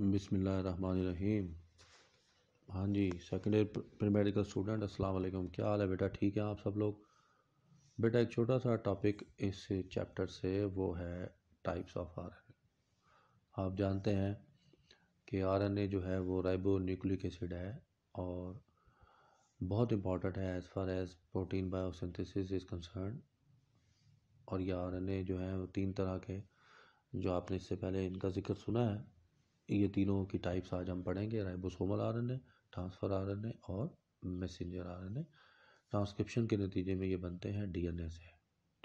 बिसमीम हाँ जी second year pre medical student अस्सलाम वालेकुम क्या हाल है बेटा ठीक है आप सब लोग बेटा एक छोटा सा टॉपिक इस चैप्टर से वो है टाइप्स ऑफ आर आप जानते हैं कि आरएनए जो है वो राइबो न्यूक्लिक एसिड है और बहुत इम्पॉर्टेंट है as far as protein biosynthesis is concern और ये ए जो है वो तीन तरह के जो आपने इससे पहले इनका जिक्र सुना है ये तीनों की टाइप्स आज हम पढ़ेंगे राइबोसोमल ए ट्रांसफ़र ए और मैसेंजर ए ट्रांसक्रिप्शन के नतीजे में ये बनते हैं डीएनए से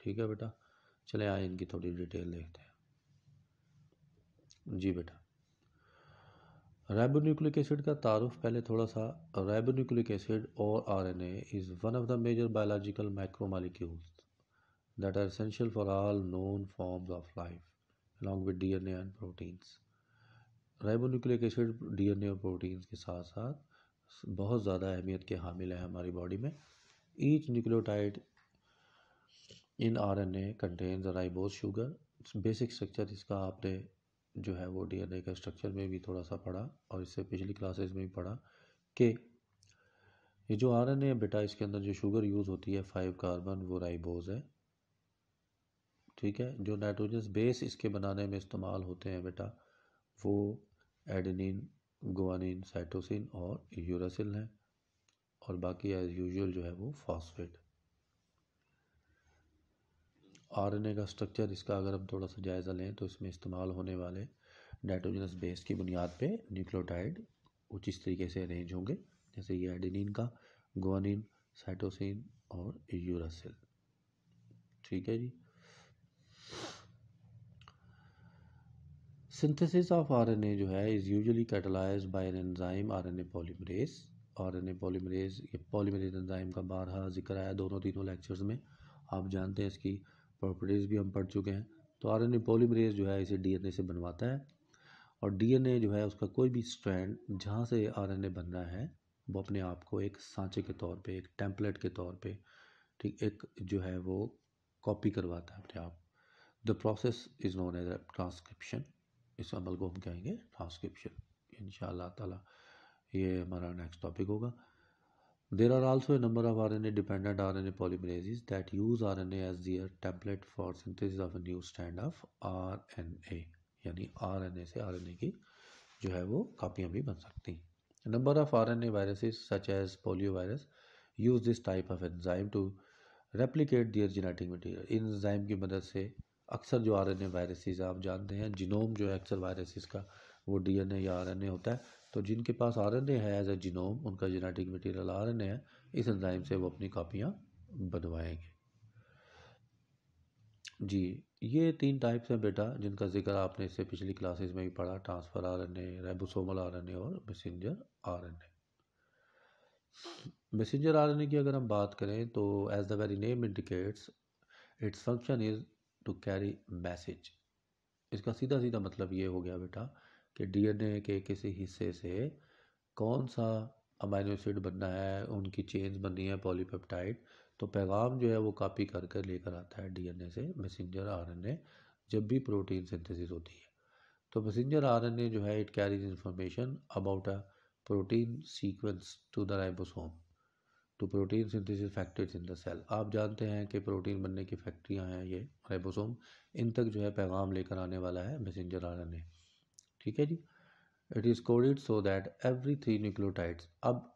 ठीक है बेटा चले आए इनकी थोड़ी डिटेल देखते हैं जी बेटा राइबोन्यूक्लिक एसिड का तारुफ पहले थोड़ा सा राइबोन्यूक्लिक एसिड और RNA is one of the major biological micromolecules that are essential for all known forms of life along with DNA and proteins ribonucleic acid DNA और प्रोटीन्स के साथ साथ बहुत ज़्यादा अहमियत के हामिल है हमारी बॉडी में each nucleotide in R N A contains ribose sugar basic structure इसका आपने जो है वो डीएनए का स्ट्रक्चर में भी थोड़ा सा पढ़ा और इससे पिछली क्लासेस में भी पढ़ा कि ये जो आर एन ए बेटा इसके अंदर जो शुगर यूज़ होती है फाइव कार्बन वो राइबोज है ठीक है जो नाइट्रोजन बेस इसके बनाने में इस्तेमाल होते हैं बेटा वो एडनिन गुआनिन साइटोसिन और यूरासिल हैं और बाकी एज यूजुअल जो है वो फॉस्फेट आरएनए का स्ट्रक्चर इसका अगर हम थोड़ा सा जायज़ा लें तो इसमें इस्तेमाल होने वाले नाइट्रोजनस बेस की बुनियाद पे न्यूक्लियोटाइड कुछ इस तरीके से अरेंज होंगे जैसे ये एडिनिन का गोनिन साइटोसिन और यूरासिल ठीक है जी सिंथेसिस ऑफ आरएनए जो है is usually catalyse by an enzyme RNA polymerase RNA polymerase ये पॉलीमरेज एंजाइम का बारह जिक्र आया दोनों तीनों लेक्चर्स में आप जानते हैं इसकी प्रॉपर्टीज़ भी हम पढ़ चुके हैं तो आरएनए पॉलीमरेज जो है इसे डीएनए से बनवाता है और डीएनए जो है उसका कोई भी स्ट्रैंड जहाँ से आरएनए बन रहा है वो अपने आप को एक सांचे के तौर पे एक टेम्पलेट के तौर पे ठीक एक जो है वो कॉपी करवाता है अपने आप the process is known as transcription इस अमल को हम कहेंगे ट्रांसक्रिप्शन इन ताला ये हमारा नेक्स्ट टॉपिक होगा there are a There are also a number of RNA dependent RNA polymerases that use RNA as their template for synthesis new strand of R N A यानी ए से are N A की जो है वो कापियाँ भी बन सकती हैं number of R N A viruses such as polio virus use this type of enzyme to replicate their genetic material इन एंजाइम की मदद से अक्सर जो आर एन ए वायरसेज आप जानते हैं जिनोम जो है अक्सर वायरसेस का वो डी एन ए या आर एन ए होता है तो जिनके पास आर एन ए है एज ए जिनोम उनका genetic material R N A है इस एंजाइम से वो अपनी कापियाँ बनवाएंगे जी ये तीन टाइप्स हैं बेटा जिनका जिक्र आपने इससे पिछली क्लासेस में भी पढ़ा transfer R N A ribosomal R N A और messenger R N A messenger R N A की अगर हम बात करें तो as the very name indicates its function is to carry message इसका सीधा सीधा मतलब ये हो गया बेटा कि डीएनए के किसी हिस्से से कौन सा अमाइनो एसिड बनना है उनकी चेंज बननी है पॉलीपेप्टाइड तो पैगाम जो है वो कॉपी करके लेकर आता है डीएनए से मैसेंजर आरएनए जब भी प्रोटीन सिंथेसिस होती है तो मैसेंजर आरएनए जो है it carries information about a protein sequence to the ribosome तो protein synthesis factories in the cell आप जानते हैं कि प्रोटीन बनने की फैक्ट्रियाँ हैं ये राइबोसोम इन तक जो है पैगाम लेकर आने वाला है मैसेंजर आर ठीक है जी it is coded so that every three nucleotides अब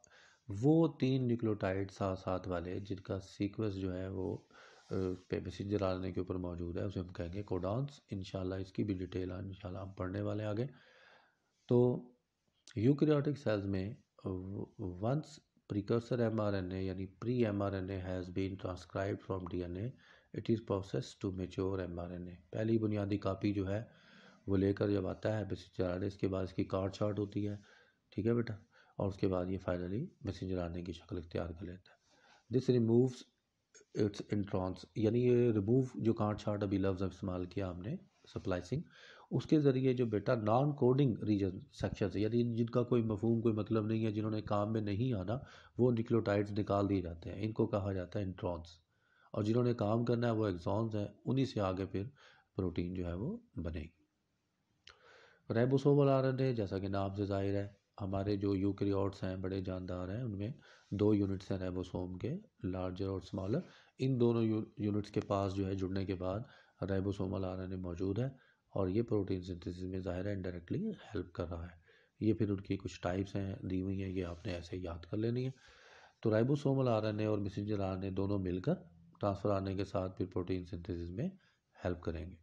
वो तीन न्यूक्लियोटाइड साथ साथ वाले जिनका सीक्वेंस जो है वो पे मैसेंजर आर के ऊपर मौजूद है उसे हम कहेंगे कोडांस इनशाला इसकी भी डिटेल इनशाला हम पढ़ने वाले आगे तो यूक्रियाटिक सेल्स में वंस precursor mRNA यानी pre mRNA has been transcribed from DNA it is um to mature mRNA पहली बुनियादी कापी जो है वो लेकर जब आता है मैसेंजर आने इसके बाद इसकी कार्ड शार्ट होती है ठीक है बेटा और उसके बाद ये फाइनली मैसेंजर आने की शक्ल इख्तियार कर लेता है दिस रिमूव्स इट्स इंट्रॉन्स यानी ये रिमूव जो कार्ड शार्ट अभी लफ्ज़ इस्तेमाल किया हमने सप्लाइसिंग उसके ज़रिए जो बेटा नॉन कोडिंग रीजन सेक्शन है यानी जिनका कोई मफहम कोई मतलब नहीं है जिन्होंने काम में नहीं आना वो निक्लोटाइड्स निकाल दिए जाते हैं इनको कहा जाता है इंट्रॉन्स और जिन्होंने काम करना है वो एग्जॉन्स हैं उन्हीं से आगे फिर प्रोटीन जो है वो बनेगी रेबोसोमल आर जैसा कि नाम से जाहिर है हमारे जो यूक्रियोट्स हैं बड़े जानदार हैं उनमें दो यूनिट्स हैं रेबोसोम के लार्जर और स्मॉलर इन दोनों यूनिट्स के पास जो है जुड़ने के बाद रेबोसोमल ए मौजूद है और ये प्रोटीन सिंथेसिस में ज़ाहिर है इनडायरेक्टली हेल्प कर रहा है ये फिर उनकी कुछ टाइप्स हैं दी हुई हैं ये आपने ऐसे याद कर लेनी है तो राइबोसोमल आरएनए और मैसेंजर आरएनए दोनों मिलकर ट्रांसफर आरएनए के साथ फिर प्रोटीन सिंथेसिस में हेल्प करेंगे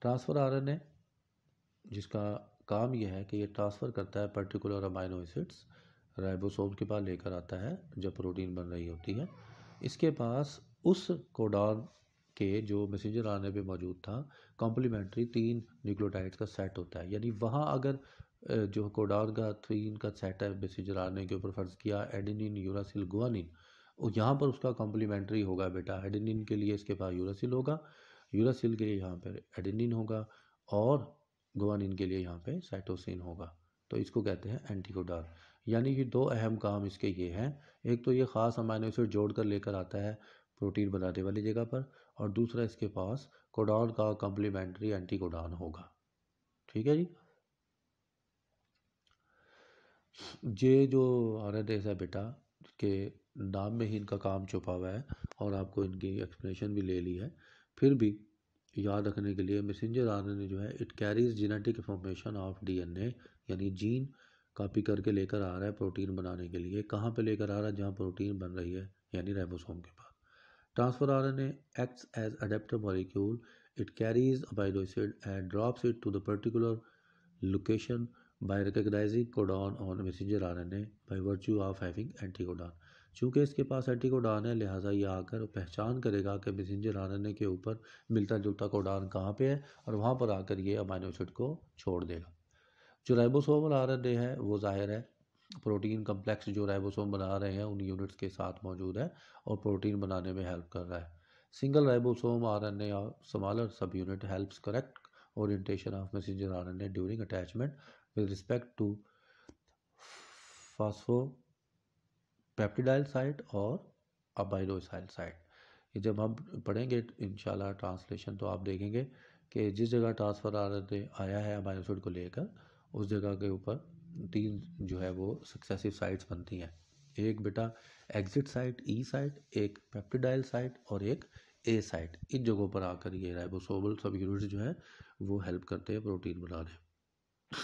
ट्रांसफर आरएनए जिसका काम यह है कि ये ट्रांसफ़र करता है पर्टिकुलर अमाइनो एसिड्स राइबोसोम के पास लेकर आता है जब प्रोटीन बन रही होती है इसके पास उस कोडॉन के जो मैसेंजर आने पे मौजूद था कॉम्प्लीमेंट्री तीन न्यूक्लियोटाइड्स का सेट होता है यानी वहाँ अगर जो कोडॉन का तीन का सेट है मैसेंजर आने के ऊपर फर्ज किया एडिनिन यूरासिल गुआनिन यहाँ पर उसका कॉम्प्लीमेंट्री होगा बेटा एडिनिन के लिए इसके पास यूरासिल होगा यूरासिल के लिए यहाँ पर एडिनिन होगा और गुआनिन के लिए यहाँ पर साइटोसिन होगा तो इसको कहते हैं एंटीकोडॉन यानी कि दो अहम काम इसके ये हैं एक तो ये ख़ास अमाइनो एसिड जोड़ कर लेकर आता है प्रोटीन बनाने वाली जगह पर और दूसरा इसके पास कोडान का कम्प्लीमेंट्री एंटी कोडान होगा ठीक है जी ये जो आर एन एस है बेटा के नाम में ही इनका काम छुपा हुआ है और आपको इनकी एक्सप्लेनेशन भी ले ली है फिर भी याद रखने के लिए मैसेंजर आर एन ए जो है it carries genetic information of D N A यानी जीन कॉपी करके लेकर आ रहा है प्रोटीन बनाने के लिए कहाँ पे लेकर आ रहा है जहाँ प्रोटीन बन रही है यानी रेबोसोम के पास transfer R N acts as adaptor molecule it carries amino acid and drops it to the particular location by recognizing codon on messenger RNA by virtue of having anticodon. चूँकि इसके पास एंटीकोडान है लिहाजा ये आकर पहचान करेगा कि मैसेंजर ए के ऊपर मिलता जुलता कोडान कहाँ पर है और वहाँ पर आकर ये अमाइनोसिड को छोड़ देगा जो राइबोसोम बना रहे हैं वो ज़ाहिर है प्रोटीन कम्प्लेक्स जो राइबोसोम बना रहे हैं उन यूनिट्स के साथ मौजूद है और प्रोटीन बनाने में हेल्प कर रहा है single ribosome R N A smaller subunit helps correct orientation of messenger R N A during attachment with respect to phospho peptidyl site और अबाइलोसाइल साइट ये जब हम पढ़ेंगे इन ट्रांसलेशन तो आप देखेंगे कि जिस जगह ट्रांसफ़र आर आया है अमाइनोसिड को लेकर उस जगह के ऊपर तीन जो है वो सक्सेसिव साइट्स बनती हैं एक बेटा एग्जिट साइट ई साइट एक पेप्टिडाइल साइट और एक ए साइट इन जगहों पर आकर ये राइबोसोमल सब यूनिट्स जो है वो हेल्प करते हैं प्रोटीन बनाने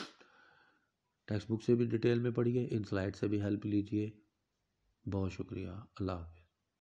टेक्स्ट बुक से भी डिटेल में पढ़िए इन स्लाइड से भी हेल्प लीजिए बहुत शुक्रिया अल्लाह हाफिज़